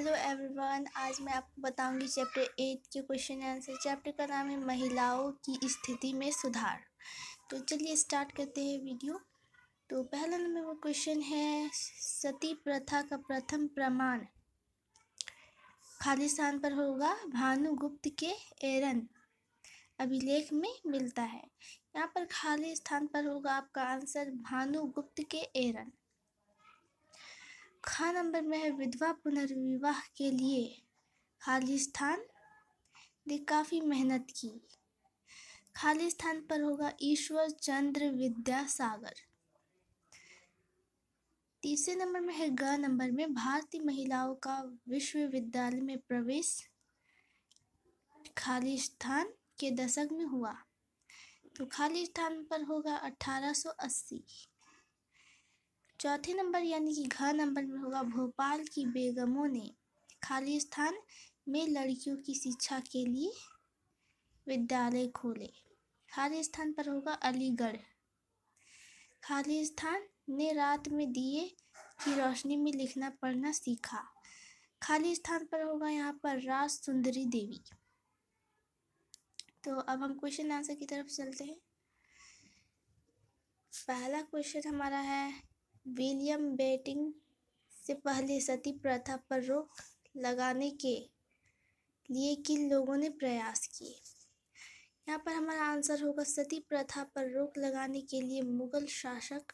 hello everyone आज मैं आपको बताऊंगी चैप्टर एट के क्वेश्चन आंसर चैप्टर का नाम है महिलाओं की स्थिति में सुधार तो चलिए स्टार्ट करते हैं वीडियो तो पहला नंबर का क्वेश्चन है सती प्रथा का प्रथम प्रमाण खाली स्थान पर होगा भानुगुप्त के एरन अभिलेख में मिलता है यहाँ पर खाली स्थान पर होगा आपका आंसर भानुगुप्त के एरन खा नंबर में है विधवा पुनर्विवाह के लिए खालिस्तान ने काफ़ी मेहनत की खालिस्तान पर होगा ईश्वर चंद्र विद्यासागर तीसरे नंबर में है ग नंबर में भारतीय महिलाओं का विश्वविद्यालय में प्रवेश खालिस्तान के दशक में हुआ तो खालिस्तान पर होगा अठारह अस्सी चौथे नंबर यानी कि घ नंबर में होगा भोपाल की बेगमों ने खाली स्थान में लड़कियों की शिक्षा के लिए विद्यालय खोले खाली स्थान पर होगा अलीगढ़ खाली स्थान ने रात में दिए की रोशनी में लिखना पढ़ना सीखा खाली स्थान पर होगा यहाँ पर राज सुंदरी देवी तो अब हम क्वेश्चन आंसर की तरफ चलते हैं पहला क्वेश्चन हमारा है विलियम बेटिंग से पहले सती प्रथा पर रोक लगाने के लिए किन लोगों ने प्रयास किए यहाँ पर हमारा आंसर होगा सती प्रथा पर रोक लगाने के लिए मुगल शासक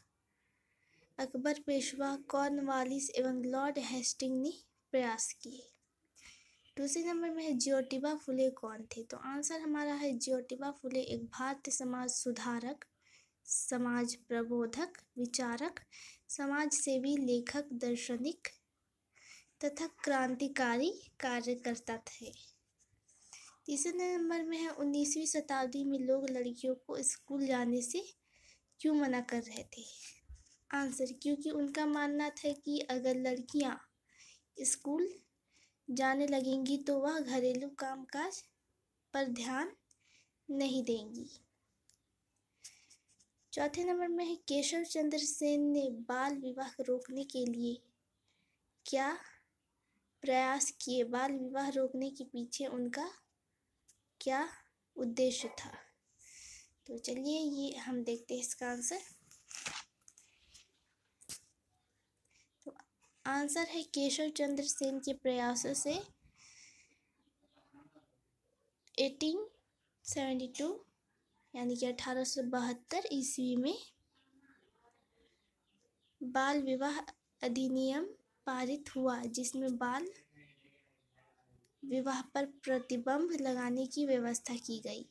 अकबर पेशवा कॉर्नवालिस एवं लॉर्ड हेस्टिंग ने प्रयास किए दूसरे नंबर में है ज्योतिबा फुले कौन थे तो आंसर हमारा है ज्योतिबा फुले एक भारतीय समाज सुधारक समाज प्रबोधक विचारक समाज सेवी लेखक दर्शनिक तथा क्रांतिकारी कार्यकर्ता थे तीसरे नंबर में है उन्नीसवीं शताब्दी में लोग लड़कियों को स्कूल जाने से क्यों मना कर रहे थे आंसर क्योंकि उनका मानना था कि अगर लड़कियां स्कूल जाने लगेंगी तो वह घरेलू कामकाज पर ध्यान नहीं देंगी चौथे नंबर में है केशव चंद्र सेन ने बाल विवाह रोकने के लिए क्या प्रयास किए बाल विवाह रोकने के पीछे उनका क्या उद्देश्य था तो चलिए ये हम देखते हैं इसका आंसर तो आंसर है केशव चंद्र सेन के प्रयासों से एटीन सेवेंटी टू यानी कि अठारह सौ बहत्तर ईस्वी में बाल विवाह अधिनियम पारित हुआ जिसमें बाल विवाह पर प्रतिबंध लगाने की व्यवस्था की गई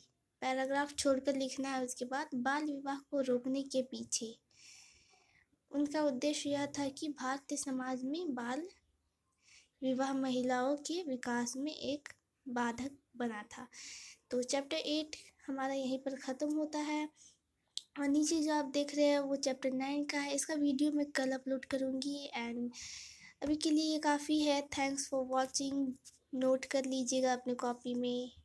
पैराग्राफ छोड़कर लिखना है उसके बाद बाल विवाह को रोकने के पीछे उनका उद्देश्य यह था कि भारतीय समाज में बाल विवाह महिलाओं के विकास में एक बाधक बना था तो चैप्टर एट हमारा यहीं पर ख़त्म होता है और नीचे जो आप देख रहे हैं वो चैप्टर नाइन का है इसका वीडियो मैं कल अपलोड करूँगी एंड अभी के लिए ये काफ़ी है थैंक्स फॉर वॉचिंग नोट कर लीजिएगा अपने कॉपी में